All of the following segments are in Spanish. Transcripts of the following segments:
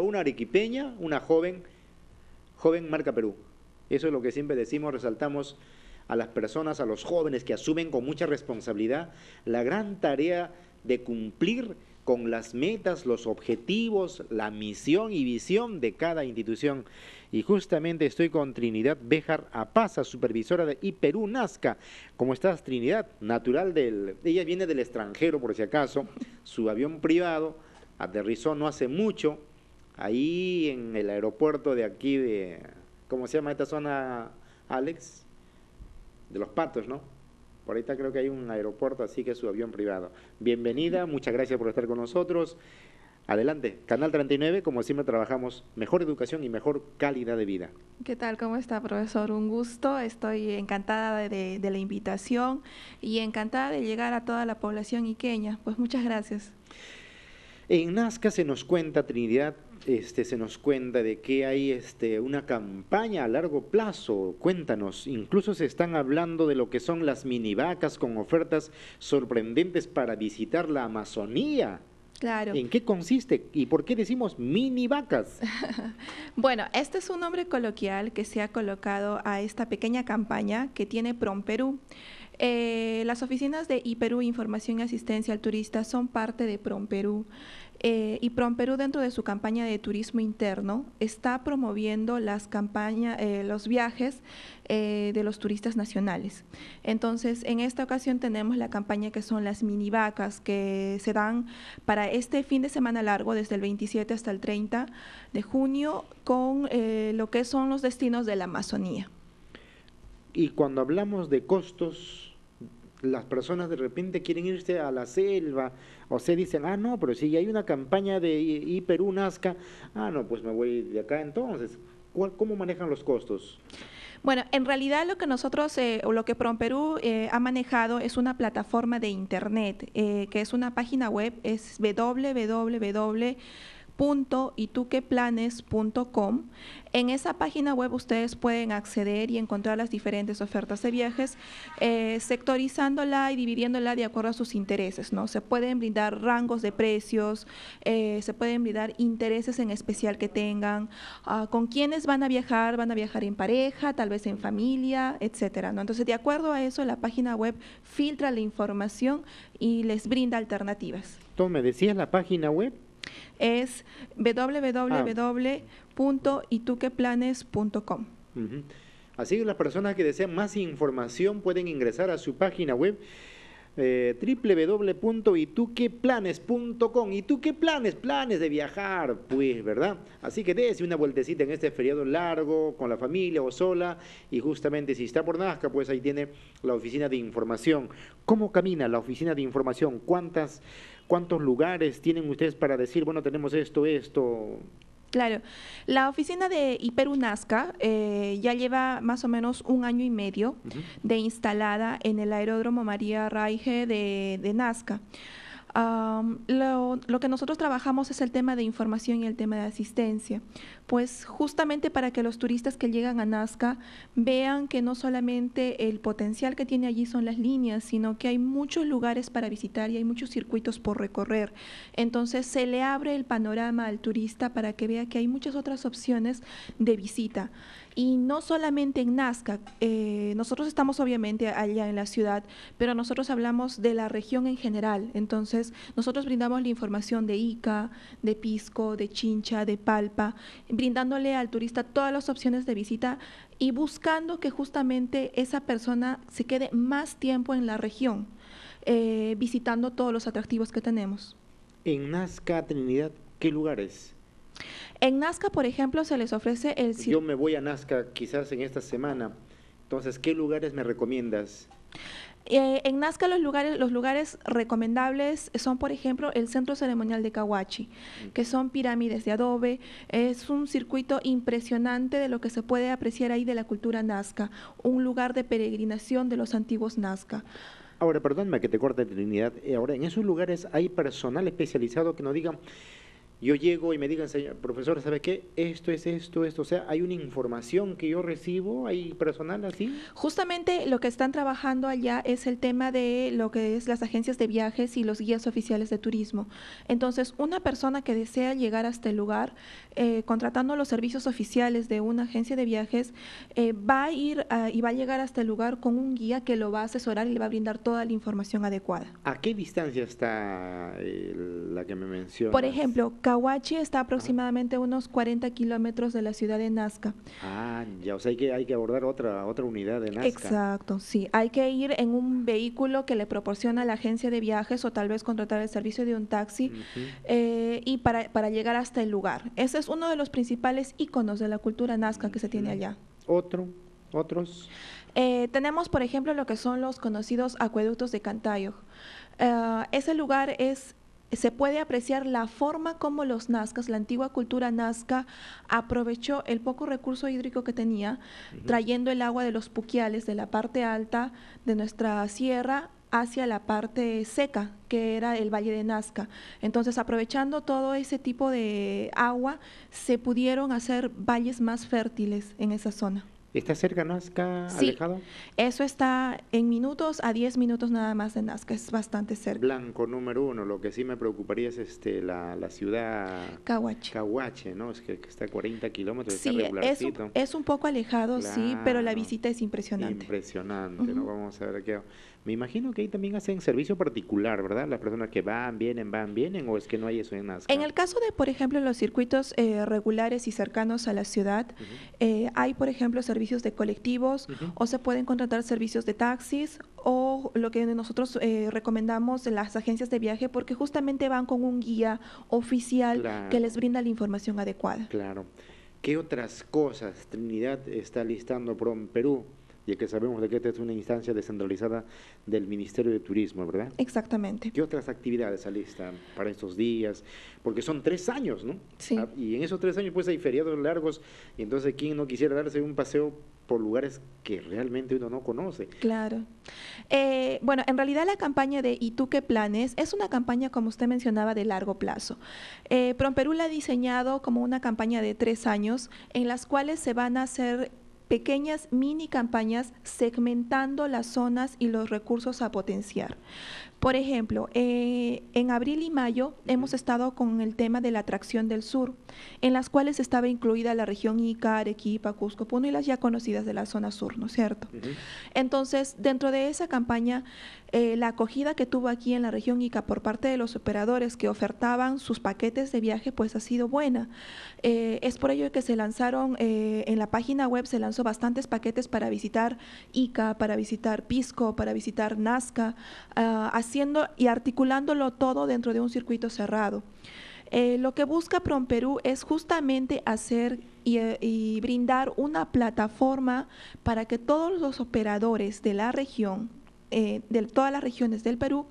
una arequipeña, una joven, joven marca Perú. Eso es lo que siempre decimos, resaltamos a las personas, a los jóvenes que asumen con mucha responsabilidad la gran tarea de cumplir con las metas, los objetivos, la misión y visión de cada institución. Y justamente estoy con Trinidad Bejar Apaza, supervisora de Perú Nazca. ¿Cómo estás, Trinidad? Natural del... Ella viene del extranjero, por si acaso. Su avión privado aterrizó no hace mucho ahí en el aeropuerto de aquí de, ¿cómo se llama esta zona, Alex? De los patos, ¿no? Por ahí está, creo que hay un aeropuerto, así que su avión privado. Bienvenida, muchas gracias por estar con nosotros. Adelante, Canal 39, como siempre trabajamos mejor educación y mejor calidad de vida. ¿Qué tal? ¿Cómo está, profesor? Un gusto, estoy encantada de, de la invitación y encantada de llegar a toda la población iqueña. Pues muchas gracias. En Nazca se nos cuenta, Trinidad, este, se nos cuenta de que hay este, una campaña a largo plazo. Cuéntanos, incluso se están hablando de lo que son las mini vacas con ofertas sorprendentes para visitar la Amazonía. Claro. ¿En qué consiste y por qué decimos mini vacas? bueno, este es un nombre coloquial que se ha colocado a esta pequeña campaña que tiene Prom Perú. Eh, las oficinas de IPERU Información y Asistencia al Turista son parte de Prom Perú. Eh, y PromPerú dentro de su campaña de turismo interno está promoviendo las campañas, eh, los viajes eh, de los turistas nacionales. Entonces, en esta ocasión tenemos la campaña que son las minivacas, que se dan para este fin de semana largo, desde el 27 hasta el 30 de junio, con eh, lo que son los destinos de la Amazonía. Y cuando hablamos de costos, las personas de repente quieren irse a la selva, o se dicen, ah, no, pero si hay una campaña de Perú Nazca, ah, no, pues me voy de acá entonces. ¿Cómo manejan los costos? Bueno, en realidad lo que nosotros, eh, o lo que PromPerú eh, ha manejado es una plataforma de internet, eh, que es una página web, es www www.ituqueplanes.com. En esa página web ustedes pueden acceder y encontrar las diferentes ofertas de viajes, eh, sectorizándola y dividiéndola de acuerdo a sus intereses. ¿no? Se pueden brindar rangos de precios, eh, se pueden brindar intereses en especial que tengan, ah, con quiénes van a viajar, van a viajar en pareja, tal vez en familia, etcétera. ¿no? Entonces, de acuerdo a eso, la página web filtra la información y les brinda alternativas. Tú me decías la página web es www.ituqueplanes.com. Así que las personas que desean más información pueden ingresar a su página web eh, www.ituqueplanes.com. ¿Y tú qué planes? Planes de viajar, pues, ¿verdad? Así que dése una vueltecita en este feriado largo, con la familia o sola. Y justamente si está por Nazca, pues ahí tiene la oficina de información. ¿Cómo camina la oficina de información? ¿Cuántas... ¿Cuántos lugares tienen ustedes para decir, bueno, tenemos esto, esto? Claro, la oficina de hiperunazca eh, ya lleva más o menos un año y medio de instalada en el aeródromo María Raige de, de Nazca lo, lo, que nosotros trabajamos es el tema de información y el tema de asistencia, pues justamente para que los turistas que llegan a Nazca vean que no solamente el potencial que tiene allí son las líneas, sino que hay muchos lugares para visitar y hay muchos circuitos por recorrer. Entonces se le abre el panorama al turista para que vea que hay muchas otras opciones de visita y no solamente en Nazca. Eh, nosotros estamos obviamente allá en la ciudad, pero nosotros hablamos de la región en general. Entonces, nosotros brindamos la información de Ica, de Pisco, de Chincha, de Palpa, brindándole al turista todas las opciones de visita y buscando que justamente esa persona se quede más tiempo en la región, eh, visitando todos los atractivos que tenemos. En Nazca, Trinidad, ¿qué lugares en Nazca, por ejemplo, se les ofrece el... Pues yo me voy a Nazca quizás en esta semana. Entonces, ¿qué lugares me recomiendas? Eh, en Nazca los lugares, los lugares recomendables son, por ejemplo, el Centro Ceremonial de Cahuachi, mm. que son pirámides de adobe. Es un circuito impresionante de lo que se puede apreciar ahí de la cultura nazca, un lugar de peregrinación de los antiguos nazca. Ahora, perdónme que te corte Trinidad. Eh, ahora, en esos lugares hay personal especializado que nos diga yo llego y me digan, señor, profesor, ¿sabe qué? Esto es esto, esto. O sea, hay una información que yo recibo, hay personal así. Justamente lo que están trabajando allá es el tema de lo que es las agencias de viajes y los guías oficiales de turismo. Entonces, una persona que desea llegar hasta el este lugar, eh, contratando los servicios oficiales de una agencia de viajes, eh, va a ir ah, y va a llegar hasta el este lugar con un guía que lo va a asesorar y le va a brindar toda la información adecuada. ¿A qué distancia está eh, la que me menciona? Por ejemplo, Cahuachi está aproximadamente a unos 40 kilómetros de la ciudad de Nazca. Ah, ya, o sea, hay que, hay que abordar otra, otra unidad de Nazca. Exacto, sí. Hay que ir en un vehículo que le proporciona la agencia de viajes o tal vez contratar el servicio de un taxi eh, y para, llegar hasta el lugar. Ese es uno de los principales iconos de la cultura Nazca que se tiene allá. ¿Otro? ¿Otros? Eh, tenemos, por ejemplo, lo que son los conocidos acueductos de Cantayo. Eh, ese lugar es se puede apreciar la forma como los nazcas, la antigua cultura nazca, aprovechó el poco recurso hídrico que tenía, trayendo el agua de los puquiales, de la parte alta de nuestra sierra, hacia la parte seca, que era el Valle de Nazca. Entonces, aprovechando todo ese tipo de agua, se pudieron hacer valles más fértiles en esa zona. ¿Está cerca Nazca, sí, alejado? Eso está en minutos a 10 minutos nada más de Nazca, es bastante cerca. Blanco número uno, lo que sí me preocuparía es este la, la ciudad... Cahuache. Cahuache, ¿no? Es que, está a 40 kilómetros, de está Sí, Es, un, es un poco alejado, sí, pero la visita es impresionante. Impresionante, ¿no? Vamos a ver qué... Me imagino que ahí también hacen servicio particular, ¿verdad? Las personas que van, vienen, van, vienen, o es que no hay eso en Nazca. En el caso de, por ejemplo, los circuitos eh, regulares y cercanos a la ciudad, eh, hay, por ejemplo, servicios de colectivos o se pueden contratar servicios de taxis o lo que nosotros eh, recomendamos las agencias de viaje porque justamente van con un guía oficial que les brinda la información adecuada. Claro. ¿Qué otras cosas Trinidad está listando PROM Perú ya que sabemos de que esta es una instancia descentralizada del Ministerio de Turismo, ¿verdad? Exactamente. ¿Qué otras actividades alistan para estos días? Porque son tres años, ¿no? Sí. Ah, y en esos tres años pues hay feriados largos, y entonces ¿quién no quisiera darse un paseo por lugares que realmente uno no conoce. Claro. Eh, bueno, en realidad la campaña de ¿Y tú qué planes? es una campaña, como usted mencionaba, de largo plazo. Eh, la ha diseñado como una campaña de tres años en las cuales se van a hacer pequeñas mini campañas segmentando las zonas y los recursos a potenciar. Por ejemplo, eh, en abril y mayo hemos estado con el tema de la atracción del sur, en las cuales estaba incluida la región Ica, Arequipa, Cusco, Puno y las ya conocidas de la zona sur, ¿no es cierto? Entonces, dentro de esa campaña eh, la acogida que tuvo aquí en la región Ica por parte de los operadores que ofertaban sus paquetes de viaje, pues ha sido buena. Eh, es por ello que se lanzaron eh, en la página web, se lanzó bastantes paquetes para visitar Ica, para visitar Pisco, para visitar Nazca, ah, haciendo y articulándolo todo dentro de un circuito cerrado. lo que busca Perú es justamente hacer y, brindar una plataforma para que todos los operadores de la región eh, de todas las regiones del Perú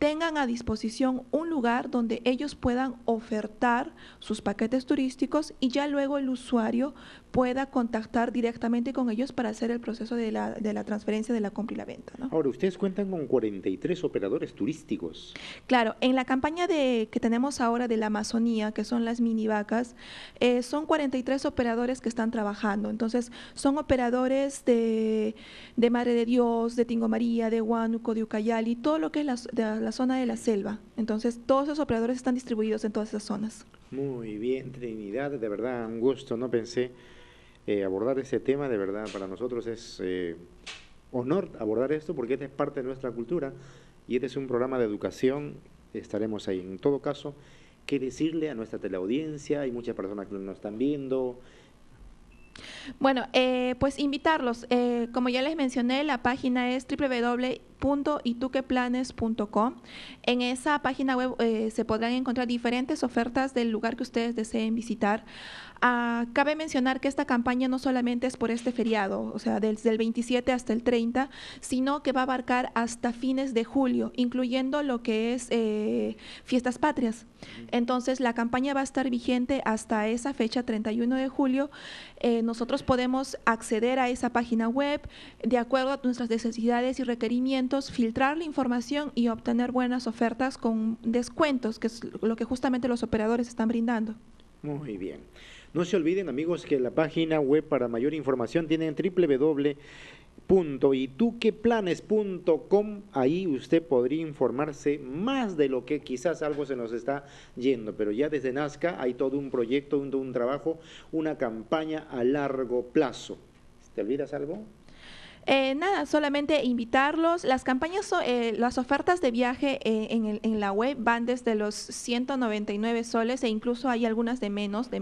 tengan a disposición un lugar donde ellos puedan ofertar sus paquetes turísticos y ya luego el usuario pueda contactar directamente con ellos para hacer el proceso de la, de la transferencia de la compra y la venta. Ahora, ustedes cuentan con 43 operadores turísticos. Claro, en la campaña de, que tenemos ahora de la Amazonía, que son las mini vacas, eh, son 43 operadores que están trabajando. Entonces, son operadores de, Madre de Dios, de Tingo María, de Huánuco, de Ucayali, todo lo que es la zona de la selva. Entonces, todos esos operadores están distribuidos en todas esas zonas. Muy bien, Trinidad, de verdad, un gusto. No pensé eh, abordar ese tema, de verdad, para nosotros es eh, honor abordar esto porque esta es parte de nuestra cultura y este es un programa de educación. Estaremos ahí. En todo caso, ¿qué decirle a nuestra teleaudiencia? Hay muchas personas que nos están viendo. Bueno, eh, pues invitarlos. como ya les mencioné, la página es www www.ituqueplanes.com. En esa página web eh, se podrán encontrar diferentes ofertas del lugar que ustedes deseen visitar. Ah, cabe mencionar que esta campaña no solamente es por este feriado, o sea, desde el 27 hasta el 30, sino que va a abarcar hasta fines de julio, incluyendo lo que es eh, fiestas patrias. Entonces, la campaña va a estar vigente hasta esa fecha, 31 de julio. Eh, nosotros podemos acceder a esa página web de acuerdo a nuestras necesidades y requerimientos filtrar la información y obtener buenas ofertas con descuentos, que es lo que justamente los operadores están brindando. Muy bien. No se olviden amigos que la página web para mayor información tiene www.ituqueplanes.com. Ahí usted podría informarse más de lo que quizás algo se nos está yendo, pero ya desde Nazca hay todo un proyecto, un, un trabajo, una campaña a largo plazo. ¿Te olvidas algo? Eh, nada, solamente invitarlos. Las campañas, eh, las ofertas de viaje eh, en, la web van desde los 199 soles e incluso hay algunas de menos, de,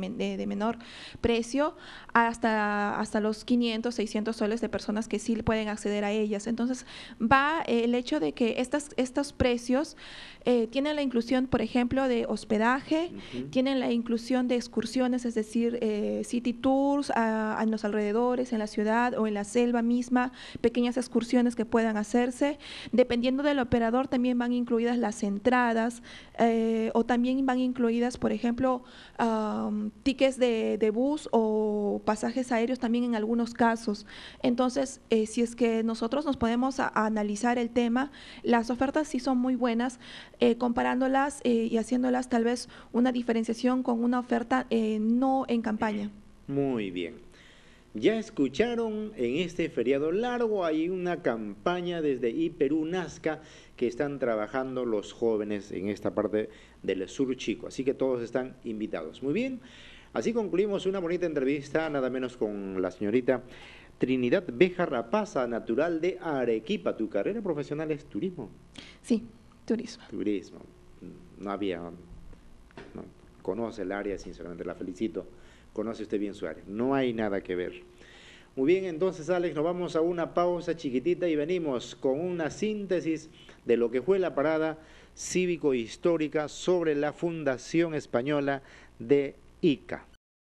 menor precio, hasta, hasta los 500, 600 soles de personas que sí pueden acceder a ellas. Entonces, va el hecho de que estas, estos precios tienen la inclusión, por ejemplo, de hospedaje, tienen la inclusión de excursiones, es decir, city tours a los alrededores, en la ciudad o en la selva misma pequeñas excursiones que puedan hacerse. Dependiendo del operador también van incluidas las entradas eh, o también van incluidas, por ejemplo, tickets de, bus o pasajes aéreos también en algunos casos. Entonces, eh, si es que nosotros nos podemos analizar el tema, las ofertas sí son muy buenas, eh, comparándolas y haciéndolas tal vez una diferenciación con una oferta no en campaña. Muy bien. Ya escucharon, en este feriado largo hay una campaña desde Iperú Nazca que están trabajando los jóvenes en esta parte del sur chico, así que todos están invitados. Muy bien, así concluimos una bonita entrevista, nada menos con la señorita Trinidad Beja Rapaza, natural de Arequipa. ¿Tu carrera profesional es turismo? Sí, turismo. Turismo. No había... conoce el área, sinceramente, la felicito conoce usted bien su área, No hay nada que ver. Muy bien, entonces Alex, nos vamos a una pausa chiquitita y venimos con una síntesis de lo que fue la parada cívico-histórica sobre la Fundación Española de ICA.